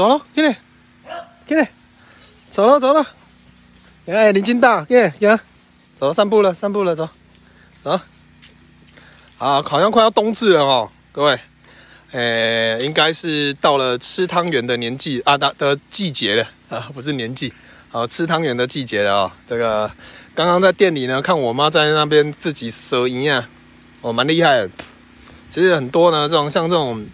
走了，弟弟，弟弟，走了走了，哎，林金大，耶，走，散步了，散步了，走，走，啊，好像快要冬至了哦，各位，哎，应该是到了吃汤圆的年纪啊，的季节了啊，不是年纪，啊，吃汤圆的季节了啊，这个刚刚在店里呢，看我妈在那边自己蛇营啊，哦，蛮厉害的，其实很多呢，这种像这种。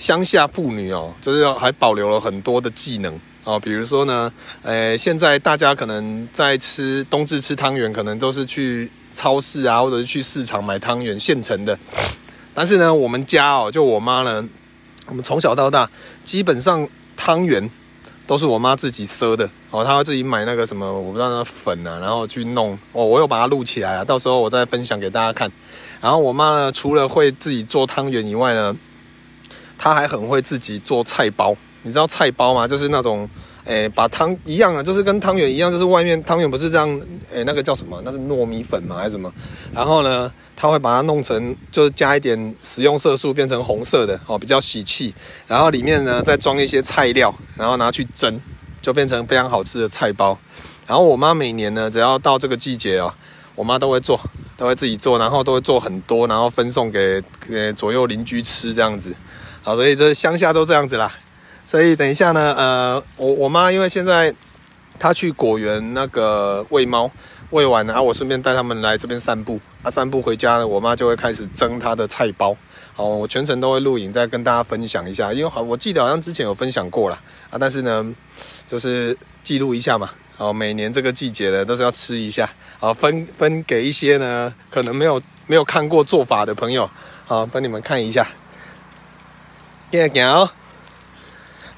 乡下妇女哦，就是要还保留了很多的技能哦，比如说呢，诶，现在大家可能在吃冬至吃汤圆，可能都是去超市啊，或者是去市场买汤圆现成的。但是呢，我们家哦，就我妈呢，我们从小到大基本上汤圆都是我妈自己赊的哦，她会自己买那个什么，我不知道那粉啊，然后去弄哦，我又把它录起来啊，到时候我再分享给大家看。然后我妈呢，除了会自己做汤圆以外呢，他还很会自己做菜包，你知道菜包吗？就是那种，诶，把汤一样啊，就是跟汤圆一样，就是外面汤圆不是这样，诶，那个叫什么？那是糯米粉吗？还是什么？然后呢，他会把它弄成，就是加一点食用色素变成红色的，哦，比较喜气。然后里面呢再装一些菜料，然后拿去蒸，就变成非常好吃的菜包。然后我妈每年呢，只要到这个季节啊，我妈都会做，都会自己做，然后都会做很多，然后分送给呃左右邻居吃这样子。好，所以这乡下都这样子啦。所以等一下呢，呃，我我妈因为现在她去果园那个喂猫，喂完然后我顺便带他们来这边散步。啊，散步回家呢，我妈就会开始蒸她的菜包。好，我全程都会录影，再跟大家分享一下，因为好，我记得好像之前有分享过啦。啊。但是呢，就是记录一下嘛。哦，每年这个季节呢，都是要吃一下。啊，分分给一些呢，可能没有没有看过做法的朋友，好，帮你们看一下。现在行哦，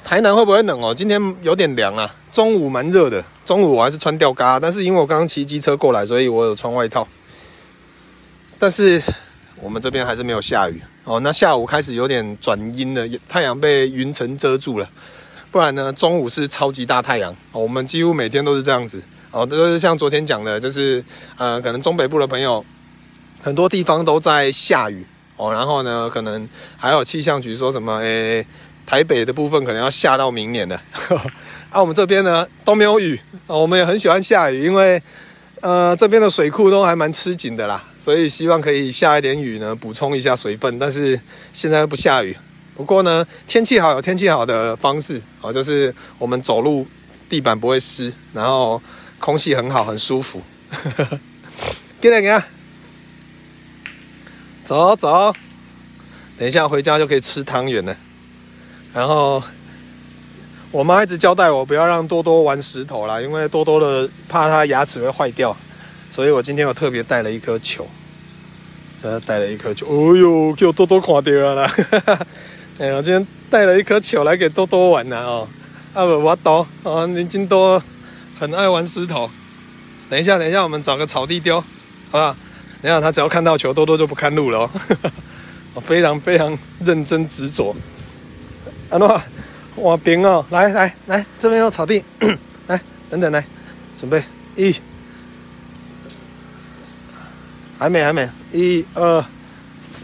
台南会不会冷哦？今天有点凉啊，中午蛮热的。中午我还是穿吊嘎，但是因为我刚刚骑机车过来，所以我有穿外套。但是我们这边还是没有下雨哦。那下午开始有点转阴了，太阳被云层遮住了。不然呢，中午是超级大太阳，我们几乎每天都是这样子哦。都是像昨天讲的，就是呃，可能中北部的朋友很多地方都在下雨。哦，然后呢，可能还有气象局说什么，哎，台北的部分可能要下到明年了。啊，我们这边呢都没有雨啊，我们也很喜欢下雨，因为呃这边的水库都还蛮吃紧的啦，所以希望可以下一点雨呢，补充一下水分。但是现在不下雨，不过呢天气好有天气好的方式，哦，就是我们走路地板不会湿，然后空气很好，很舒服。给来，你看。走走，等一下回家就可以吃汤圆了。然后我妈一直交代我不要让多多玩石头了，因为多多的怕他牙齿会坏掉，所以我今天我特别带了一颗球，呃，带了一颗球。哎呦，我多多看到了啦！哎呀，今天带了一颗球来给多多玩呐啊！阿伯，我多啊，林真多，很爱玩石头。等一下，等一下，我们找个草地丢，好不好？你看他，只要看到球，多多就不看路了。哦。我 非常非常认真执着。阿诺，我边哦，来来来，这边有草地，来，等等来，准备，一，还没还没，一二，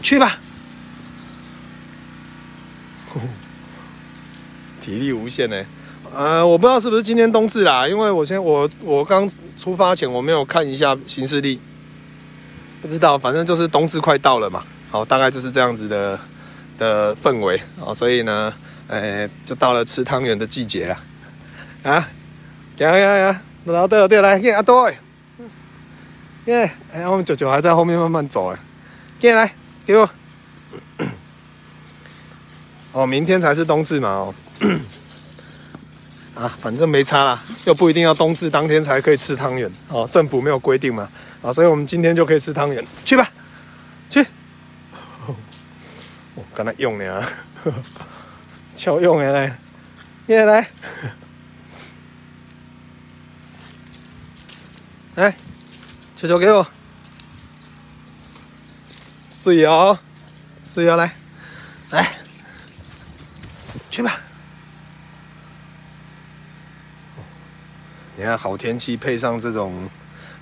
去吧。体力无限呢，呃，我不知道是不是今天冬至啦，因为我先我我刚出发前我没有看一下行事历。不知道，反正就是冬至快到了嘛，好，大概就是这样子的的氛围哦，所以呢，诶，就到了吃汤圆的季节了啊！行行行，老豆老对来，阿对，耶！哎，我们舅舅还在后面慢慢走呢，进来给我。哦，明天才是冬至嘛哦。啊，反正没差啦，又不一定要冬至当天才可以吃汤圆哦，政府没有规定嘛，啊，所以我们今天就可以吃汤圆，去吧，去，我刚才用了，啊，巧 用了来，耶来，来，球球给我，是瑶，是瑶来，来。你看好天气配上这种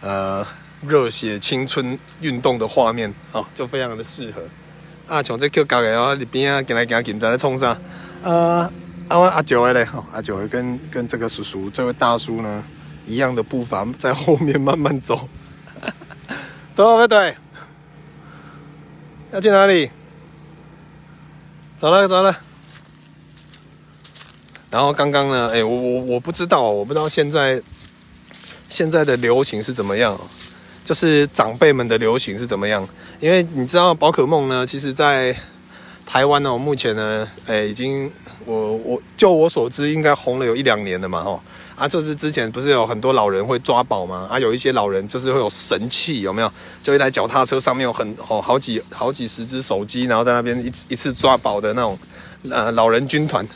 呃热血青春运动的画面哦，就非常的适合。啊，从这 Q 高的哦，里边啊，跟来跟来，现在在创啥？呃，啊，我阿九嘞，阿九跟跟这个叔叔，这位大叔呢一样的步伐在后面慢慢走，对 不对？要去哪里？走了，走了。然后刚刚呢，哎，我我我不知道，我不知道现在现在的流行是怎么样，就是长辈们的流行是怎么样？因为你知道宝可梦呢，其实，在台湾呢，目前呢，哎，已经我我就我所知，应该红了有一两年了嘛，哦。啊，就是之前不是有很多老人会抓宝嘛，啊，有一些老人就是会有神器，有没有？就一台脚踏车上面有很哦好几好几十只手机，然后在那边一一次抓宝的那种呃老人军团。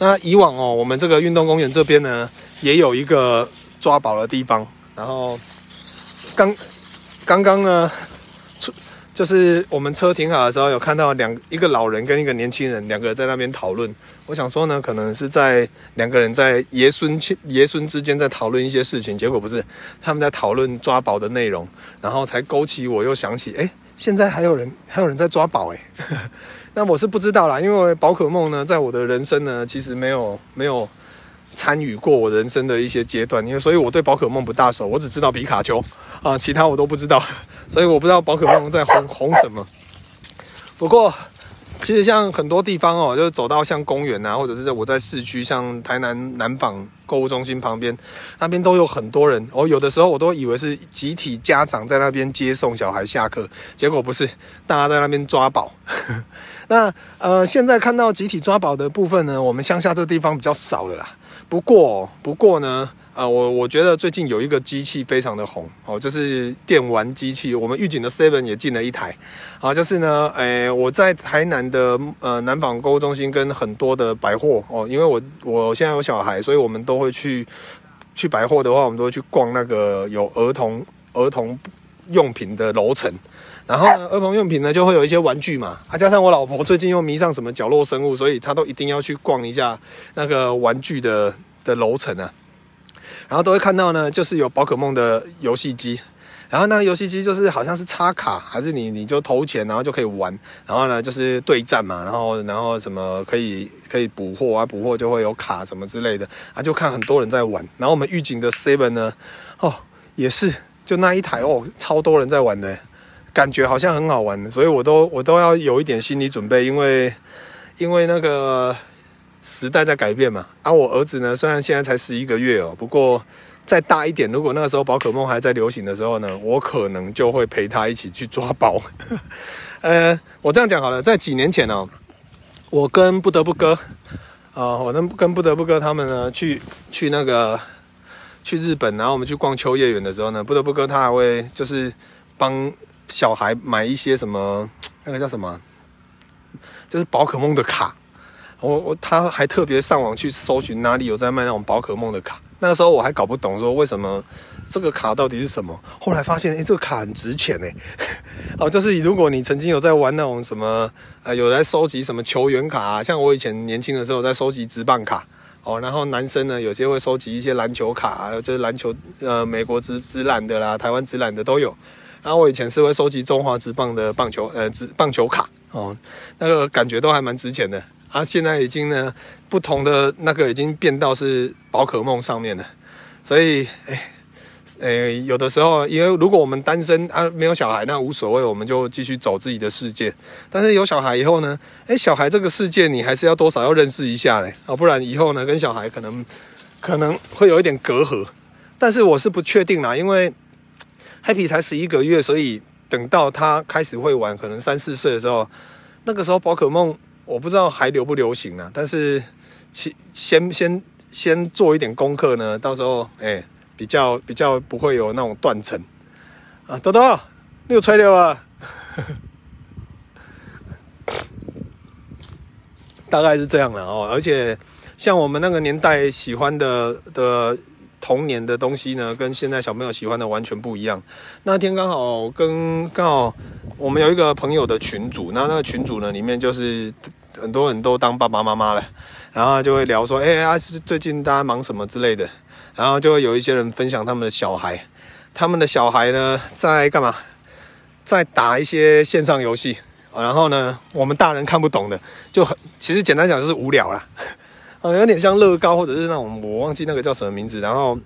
那以往哦，我们这个运动公园这边呢，也有一个抓宝的地方。然后，刚，刚刚呢，出就是我们车停好的时候，有看到两一个老人跟一个年轻人两个人在那边讨论。我想说呢，可能是在两个人在爷孙亲爷孙之间在讨论一些事情，结果不是，他们在讨论抓宝的内容，然后才勾起我又想起，哎。现在还有人还有人在抓宝哎，那我是不知道啦，因为宝可梦呢，在我的人生呢，其实没有没有参与过我人生的一些阶段，因为所以我对宝可梦不大熟，我只知道皮卡丘啊，其他我都不知道，所以我不知道宝可梦在红红什么。不过。其实像很多地方哦，就走到像公园啊，或者是我在市区，像台南南坊购物中心旁边，那边都有很多人哦。有的时候我都以为是集体家长在那边接送小孩下课，结果不是，大家在那边抓宝。那呃，现在看到集体抓宝的部分呢，我们乡下这个地方比较少了啦。不过不过呢。啊，我我觉得最近有一个机器非常的红哦，就是电玩机器。我们预警的 Seven 也进了一台。啊，就是呢，哎，我在台南的呃南纺购物中心跟很多的百货哦，因为我我现在有小孩，所以我们都会去去百货的话，我们都会去逛那个有儿童儿童用品的楼层。然后呢，儿童用品呢就会有一些玩具嘛，啊，加上我老婆最近又迷上什么角落生物，所以她都一定要去逛一下那个玩具的的楼层啊。然后都会看到呢，就是有宝可梦的游戏机，然后那个游戏机就是好像是插卡，还是你你就投钱，然后就可以玩。然后呢，就是对战嘛，然后然后什么可以可以捕获啊，捕获就会有卡什么之类的啊，就看很多人在玩。然后我们预警的 Seven 呢，哦也是，就那一台哦超多人在玩的，感觉好像很好玩，所以我都我都要有一点心理准备，因为因为那个。时代在改变嘛，啊，我儿子呢，虽然现在才十一个月哦，不过再大一点，如果那个时候宝可梦还在流行的时候呢，我可能就会陪他一起去抓宝。呃，我这样讲好了，在几年前哦，我跟不得不哥，啊，我跟不得不哥他们呢，去去那个去日本，然后我们去逛秋叶原的时候呢，不得不哥他还会就是帮小孩买一些什么，那个叫什么，就是宝可梦的卡。我我他还特别上网去搜寻哪里有在卖那种宝可梦的卡。那个时候我还搞不懂，说为什么这个卡到底是什么？后来发现，欸，这个卡很值钱欸。哦，就是如果你曾经有在玩那种什么，呃，有在收集什么球员卡，像我以前年轻的时候在收集职棒卡，哦，然后男生呢有些会收集一些篮球卡，就是篮球，呃，美国职职篮的啦，台湾职篮的都有。然后我以前是会收集中华职棒的棒球，呃，职棒球卡，哦，那个感觉都还蛮值钱的。啊，现在已经呢，不同的那个已经变到是宝可梦上面了，所以哎，呃，有的时候，因为如果我们单身啊，没有小孩，那无所谓，我们就继续走自己的世界。但是有小孩以后呢，哎，小孩这个世界你还是要多少要认识一下嘞，啊，不然以后呢，跟小孩可能可能会有一点隔阂。但是我是不确定啦，因为 Happy 才十一个月，所以等到他开始会玩，可能三四岁的时候，那个时候宝可梦。我不知道还流不流行啊，但是先先先先做一点功课呢，到时候哎比较比较不会有那种断层啊。多多，你有吹牛啊？大概是这样了哦。而且像我们那个年代喜欢的的童年的东西呢，跟现在小朋友喜欢的完全不一样。那天刚好跟刚好我们有一个朋友的群主，那那个群主呢里面就是。很多人都当爸爸妈妈了，然后就会聊说，哎啊，最近大家忙什么之类的，然后就会有一些人分享他们的小孩，他们的小孩呢在干嘛，在打一些线上游戏，然后呢，我们大人看不懂的，就很，其实简单讲就是无聊啦，有点像乐高或者是那种我忘记那个叫什么名字，然后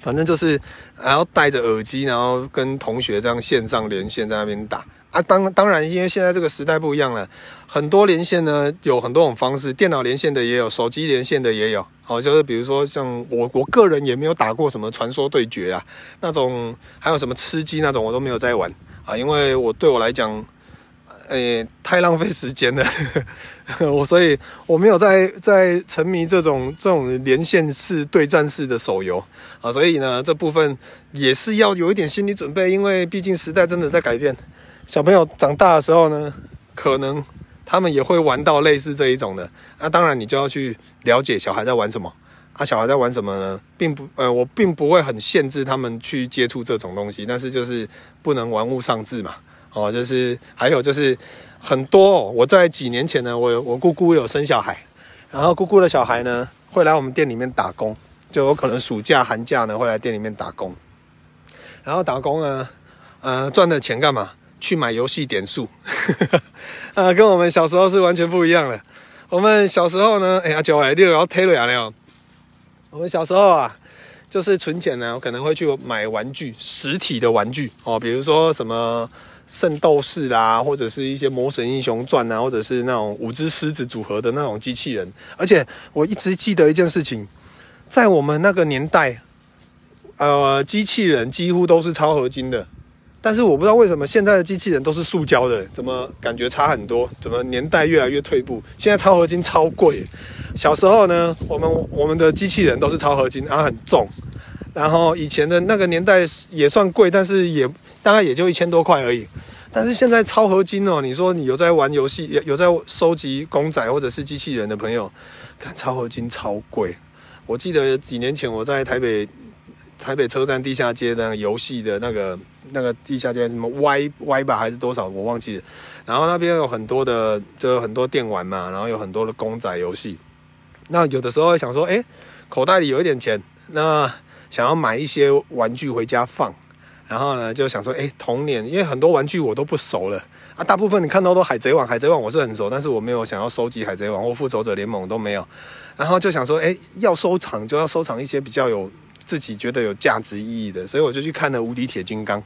反正就是，然后戴着耳机，然后跟同学这样线上连线在那边打。啊，当当然，因为现在这个时代不一样了，很多连线呢，有很多种方式，电脑连线的也有，手机连线的也有。哦，就是比如说像我，我个人也没有打过什么传说对决啊，那种，还有什么吃鸡那种，我都没有在玩啊，因为我对我来讲，呃，太浪费时间了，我所以我没有在在沉迷这种这种连线式对战式的手游啊，所以呢，这部分也是要有一点心理准备，因为毕竟时代真的在改变。小朋友长大的时候呢，可能他们也会玩到类似这一种的。那当然，你就要去了解小孩在玩什么。啊，小孩在玩什么呢？并不，呃，我并不会很限制他们去接触这种东西，但是就是不能玩物丧志嘛。哦，就是还有就是很多。我在几年前呢，我我姑姑有生小孩，然后姑姑的小孩呢会来我们店里面打工，就有可能暑假、寒假呢会来店里面打工。然后打工呢，呃，赚的钱干嘛？去买游戏点数，啊，跟我们小时候是完全不一样的。我们小时候呢，哎，呀，九，哎，六，然后 Taylor 阿我们小时候啊，就是存钱呢，我可能会去买玩具，实体的玩具哦，比如说什么圣斗士啦，或者是一些魔神英雄传啊，或者是那种五只狮子组合的那种机器人。而且我一直记得一件事情，在我们那个年代，呃，机器人几乎都是超合金的。但是我不知道为什么现在的机器人都是塑胶的，怎么感觉差很多？怎么年代越来越退步？现在超合金超贵。小时候呢，我们我们的机器人都是超合金，然后很重。然后以前的那个年代也算贵，但是也大概也就一千多块而已。但是现在超合金哦，你说你有在玩游戏，有有在收集公仔或者是机器人的朋友，看超合金超贵。我记得几年前我在台北。台北车站地下街的游戏的那个那个地下街什么 Y Y 吧还是多少我忘记了，然后那边有很多的，就很多电玩嘛，然后有很多的公仔游戏。那有的时候想说，哎，口袋里有一点钱，那想要买一些玩具回家放。然后呢，就想说，哎，童年，因为很多玩具我都不熟了啊。大部分你看到都海贼王，海贼王我是很熟，但是我没有想要收集海贼王或复仇者联盟都没有。然后就想说，哎，要收藏就要收藏一些比较有。自己觉得有价值意义的，所以我就去看了《无敌铁金刚》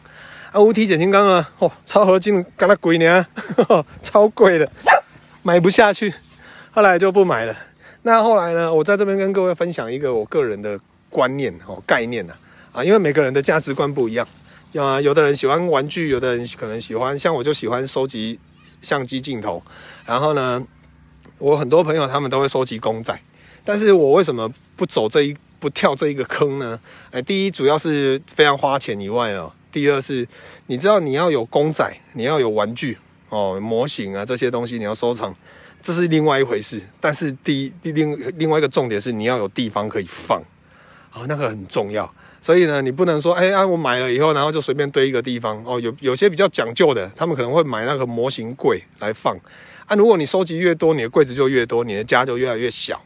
啊，《无敌铁金刚》啊，哦，超合金，干那鬼娘，超贵的，买不下去，后来就不买了。那后来呢？我在这边跟各位分享一个我个人的观念哦，概念呐啊，因为每个人的价值观不一样啊，有的人喜欢玩具，有的人可能喜欢，像我就喜欢收集相机镜头。然后呢，我很多朋友他们都会收集公仔，但是我为什么不走这一？不跳这一个坑呢？哎，第一主要是非常花钱以外哦，第二是，你知道你要有公仔，你要有玩具哦，模型啊这些东西你要收藏，这是另外一回事。但是第第另另外一个重点是你要有地方可以放啊，那个很重要。所以呢，你不能说哎啊，我买了以后然后就随便堆一个地方哦。有有些比较讲究的，他们可能会买那个模型柜来放啊。如果你收集越多，你的柜子就越多，你的家就越来越小。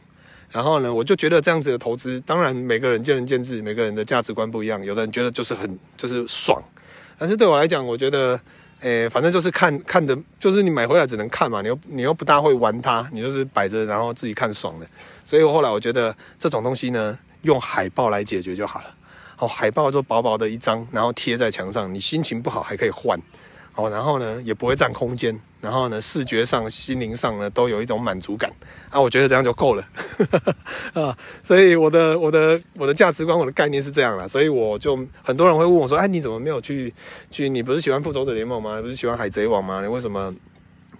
然后呢，我就觉得这样子的投资，当然每个人见仁见智，每个人的价值观不一样。有的人觉得就是很就是爽，但是对我来讲，我觉得，诶，反正就是看 看的，就是你买回来只能看嘛，你又你又不大会玩它，你就是摆着，然后自己看爽的。所以后来我觉得这种东西呢，用海报来解决就好了。好，海报就薄薄的一张，然后贴在墙上，你心情不好还可以换。哦，然后呢也不会占空间，然后呢视觉上、心灵上呢都有一种满足感啊，我觉得这样就够了 啊，所以我的我的我的价值观、我的概念是这样啦，所以我就很多人会问我说，哎，你怎么没有去去？你不是喜欢复仇者联盟吗？不是喜欢海贼王吗？你为什么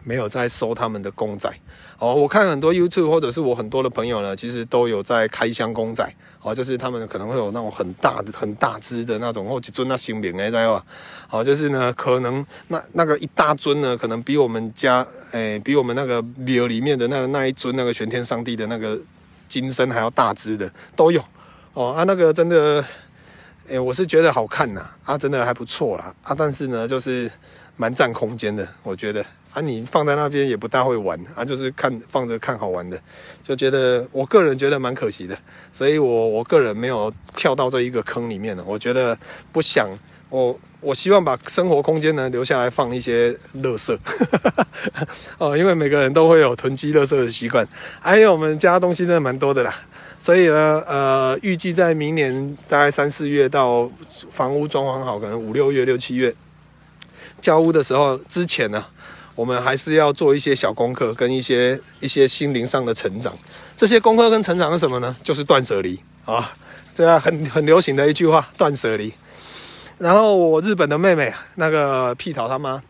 没有在收他们的公仔？哦，我看很多 YouTube 或者是我很多的朋友呢，其实都有在开箱公仔。哦，就是他们可能会有那种很大的、很大只的那种，或几尊那神明哎，在哇。哦，就是呢，可能那那个一大尊呢，可能比我们家哎，比我们那个庙里面的那那一尊那个玄天上帝的那个金身还要大只的都有。哦，啊，那个真的哎，我是觉得好看呐，啊，真的还不错啦，啊，但是呢，就是蛮占空间的，我觉得。啊，你放在那边也不大会玩啊，就是看放着看好玩的，就觉得我个人觉得蛮可惜的，所以，我我个人没有跳到这一个坑里面了。我觉得不想，我我希望把生活空间呢留下来放一些垃圾哦，因为每个人都会有囤积垃圾的习惯，而有我们家东西真的蛮多的啦。所以呢，呃，预计在明年大概三四月到房屋装潢好，可能五六月、六七月交屋的时候之前呢。我们还是要做一些小功课，跟一些一些心灵上的成长。这些功课跟成长是什么呢？就是断舍离啊，这样很很流行的一句话，断舍离。然后我日本的妹妹那个屁桃他妈，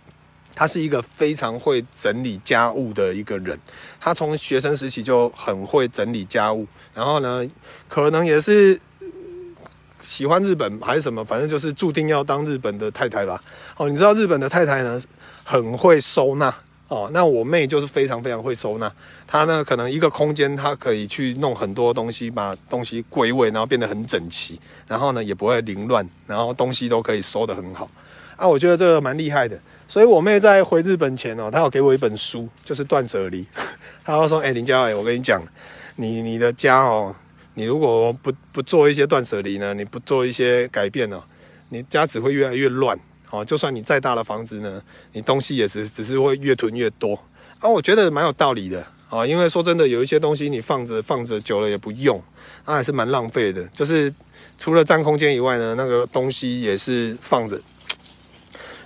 她是一个非常会整理家务的一个人。她从学生时期就很会整理家务，然后呢，可能也是喜欢日本还是什么，反正就是注定要当日本的太太吧。哦，你知道日本的太太呢？很会收纳哦，那我妹就是非常非常会收纳。她呢，可能一个空间，她可以去弄很多东西，把东西归位，然后变得很整齐，然后呢也不会凌乱，然后东西都可以收得很好啊。我觉得这个蛮厉害的。所以我妹在回日本前哦，她有给我一本书，就是《断舍离》。她要说：“哎，林佳伟，我跟你讲，你你的家哦，你如果不不做一些断舍离呢，你不做一些改变呢，你家只会越来越乱。”哦，就算你再大的房子呢，你东西也只只是会越囤越多啊！我觉得蛮有道理的啊，因为说真的，有一些东西你放着放着久了也不用，那还是蛮浪费的。就是除了占空间以外呢，那个东西也是放着，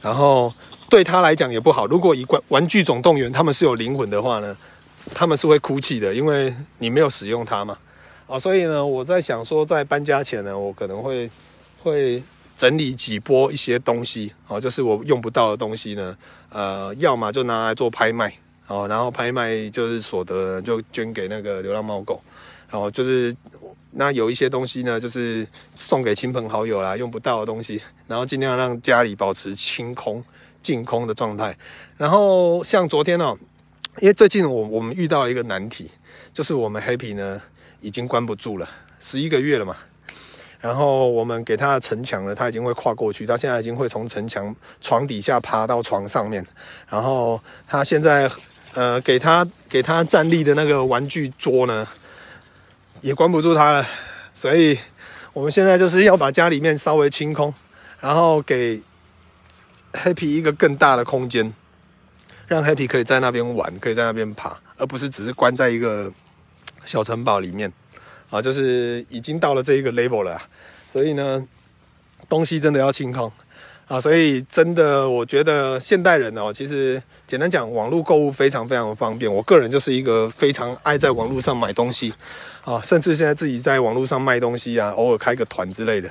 然后对他来讲也不好。如果以玩玩具总动员，他们是有灵魂的话呢，他们是会哭泣的，因为你没有使用它嘛啊！所以呢，我在想说，在搬家前呢，我可能会会。整理几波一些东西哦，就是我用不到的东西呢，呃，要么就拿来做拍卖哦，然后拍卖就是所得就捐给那个流浪猫狗，然后就是那有一些东西呢，就是送给亲朋好友啦，用不到的东西，然后尽量让家里保持清空、净空的状态。然后像昨天哦，因为最近我我们遇到一个难题，就是我们 Happy 呢已经关不住了，十一个月了嘛。然后我们给他的城墙呢，他已经会跨过去。他现在已经会从城墙床底下爬到床上面。然后他现在，呃，给他给他站立的那个玩具桌呢，也关不住他了。所以我们现在就是要把家里面稍微清空，然后给 Happy 一个更大的空间，让 Happy 可以在那边玩，可以在那边爬，而不是只是关在一个小城堡里面。啊，就是已经到了这一个 level 了。所以呢，东西真的要清空啊！所以真的，我觉得现代人哦，其实简单讲，网络购物非常非常方便。我个人就是一个非常爱在网络上买东西啊，甚至现在自己在网络上卖东西啊，偶尔开个团之类的。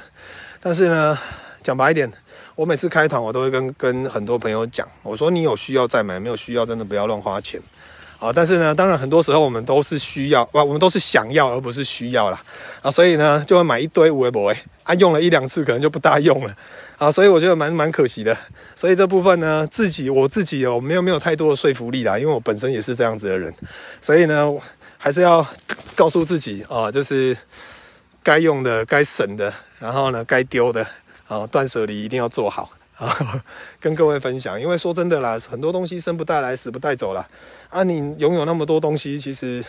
但是呢，讲白一点，我每次开团，我都会跟跟很多朋友讲，我说你有需要再买，没有需要真的不要乱花钱。啊，但是呢，当然很多时候我们都是需要，哇，我们都是想要，而不是需要啦。啊，所以呢，就会买一堆微博诶，啊，用了一两次，可能就不大用了。啊，所以我觉得蛮蛮可惜的。所以这部分呢，自己我自己有没有没有太多的说服力啦，因为我本身也是这样子的人。所以呢，还是要告诉自己啊，就是该用的该省的，然后呢该丢的啊，断舍离一定要做好。啊，跟各位分享，因为说真的啦，很多东西生不带来，死不带走啦。啊，你拥有那么多东西，其实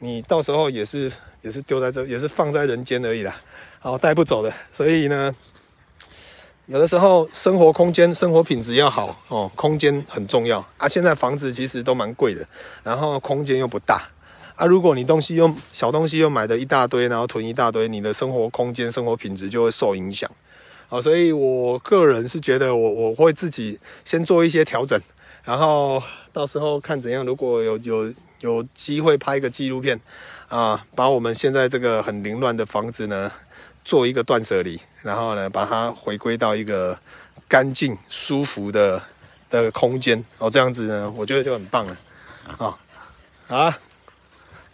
你到时候也是也是丢在这，也是放在人间而已啦。好带不走的。所以呢，有的时候生活空间、生活品质要好哦，空间很重要啊。现在房子其实都蛮贵的，然后空间又不大啊。如果你东西又小东西又买的一大堆，然后囤一大堆，你的生活空间、生活品质就会受影响。好，所以我个人是觉得，我我会自己先做一些调整，然后到时候看怎样。如果有有有机会拍一个纪录片，啊，把我们现在这个很凌乱的房子呢，做一个断舍离，然后呢，把它回归到一个干净舒服的的空间，哦，这样子呢，我觉得就很棒了。啊啊，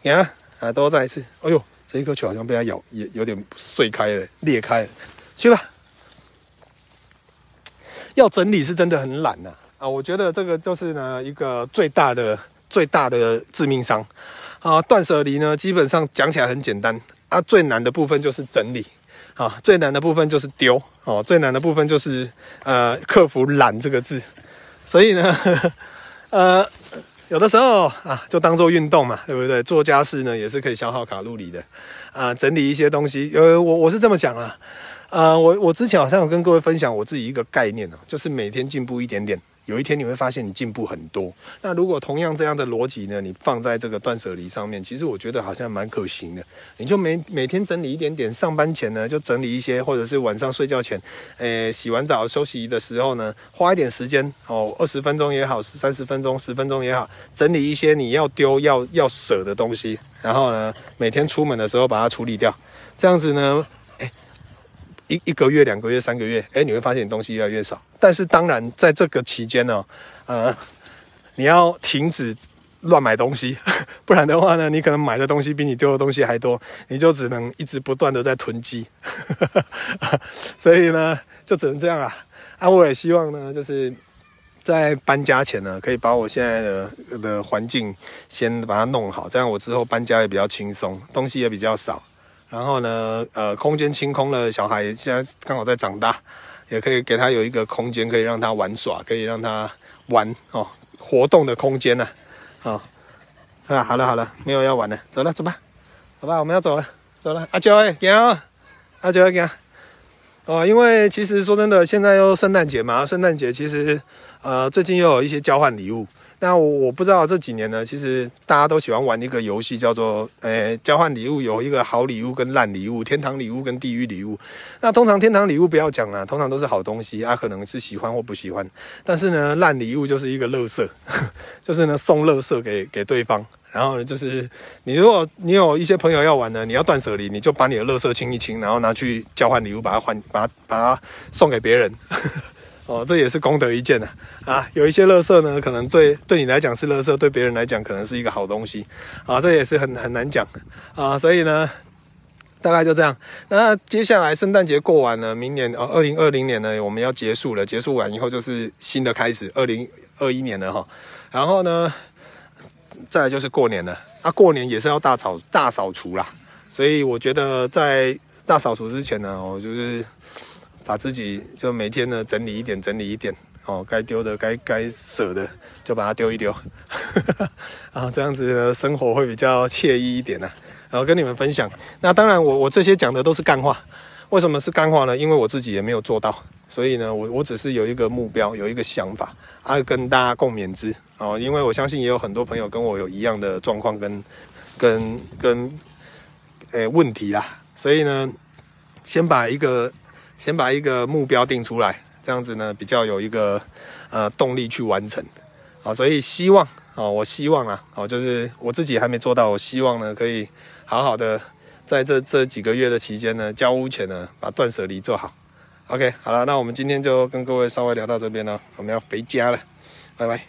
你看，啊，多再一次，哎呦，这一颗球好像被它咬，也有点碎开了，裂开了，去吧。要整理是真的很懒呐啊！我觉得这个就是呢一个最大的最大的致命伤啊！断舍离呢，基本上讲起来很简单啊，最难的部分就是整理啊，最难的部分就是丢哦，最难的部分就是呃克服懒这个字。所以呢，呃，有的时候啊，就当做运动嘛，对不对？做家事呢，也是可以消耗卡路里的啊，整理一些东西。呃，我我是这么讲啊。呃，我我之前好像有跟各位分享我自己一个概念呢，就是每天进步一点点，有一天你会发现你进步很多。那如果同样这样的逻辑呢，你放在这个断舍离上面，其实我觉得好像蛮可行的。你就每每天整理一点点，上班前呢就整理一些，或者是晚上睡觉前，诶洗完澡休息的时候呢，花一点时间哦，二十分钟也好，三十分钟、十分钟也好，整理一些你要丢要要舍的东西，然后呢每天出门的时候把它处理掉，这样子呢。一一个月、两个月、三个月，哎，你会发现你东西越来越少。但是当然，在这个期间呢，呃，你要停止乱买东西，不然的话呢，你可能买的东西比你丢的东西还多，你就只能一直不断的在囤积。所以呢，就只能这样啊。啊，我也希望呢，就是在搬家前呢，可以把我现在的的环境先把它弄好，这样我之后搬家也比较轻松，东西也比较少。然后呢？呃，空间清空了，小孩现在刚好在长大，也可以给他有一个空间，可以让他玩耍，可以让他玩哦，活动的空间呢？好，啊，好了好了，没有要玩的，走了走吧，走吧，我们要走了，走了。阿娇，给阿娇，给哦，因为其实说真的，现在又圣诞节嘛，圣诞节其实，呃，最近又有一些交换礼物。那我不知道这几年呢，其实大家都喜欢玩一个游戏，叫做呃交换礼物，有一个好礼物跟烂礼物，天堂礼物跟地狱礼物。那通常天堂礼物不要讲了，通常都是好东西啊，可能是喜欢或不喜欢。但是呢，烂礼物就是一个垃圾，就是呢送垃圾给给对方。然后呢，就是你如果你有一些朋友要玩呢，你要断舍离，你就把你的垃圾清一清，然后拿去交换礼物，把它换把它把它送给别人。哦，这也是功德一件的啊！有一些垃圾呢，可能对对你来讲是垃圾，对别人来讲可能是一个好东西啊。这也是很很难讲啊，所以呢，大概就这样。那接下来圣诞节过完呢，明年呃，二零二零年呢，我们要结束了，结束完以后就是新的开始，二零二一年了哈。然后呢，再就是过年了，啊，过年也是要大扫大扫除啦。所以我觉得在大扫除之前呢，我就是。把自己就每天呢整理一点，整理一点哦，该丢的该该舍的就把它丢一丢，然 啊，这样子呢生活会比较惬意一点啊。然后跟你们分享，那当然我我这些讲的都是干话，为什么是干话呢？因为我自己也没有做到，所以呢我我只是有一个目标，有一个想法啊，跟大家共勉之哦。因为我相信也有很多朋友跟我有一样的状况跟跟跟诶问题啦，所以呢先把一个。先把一个目标定出来，这样子呢比较有一个呃动力去完成，好，所以希望哦，我希望啊，哦，就是我自己还没做到，我希望呢可以好好的在这这几个月的期间呢，交屋前呢把断舍离做好。OK，好了，那我们今天就跟各位稍微聊到这边了，我们要回家了，拜拜。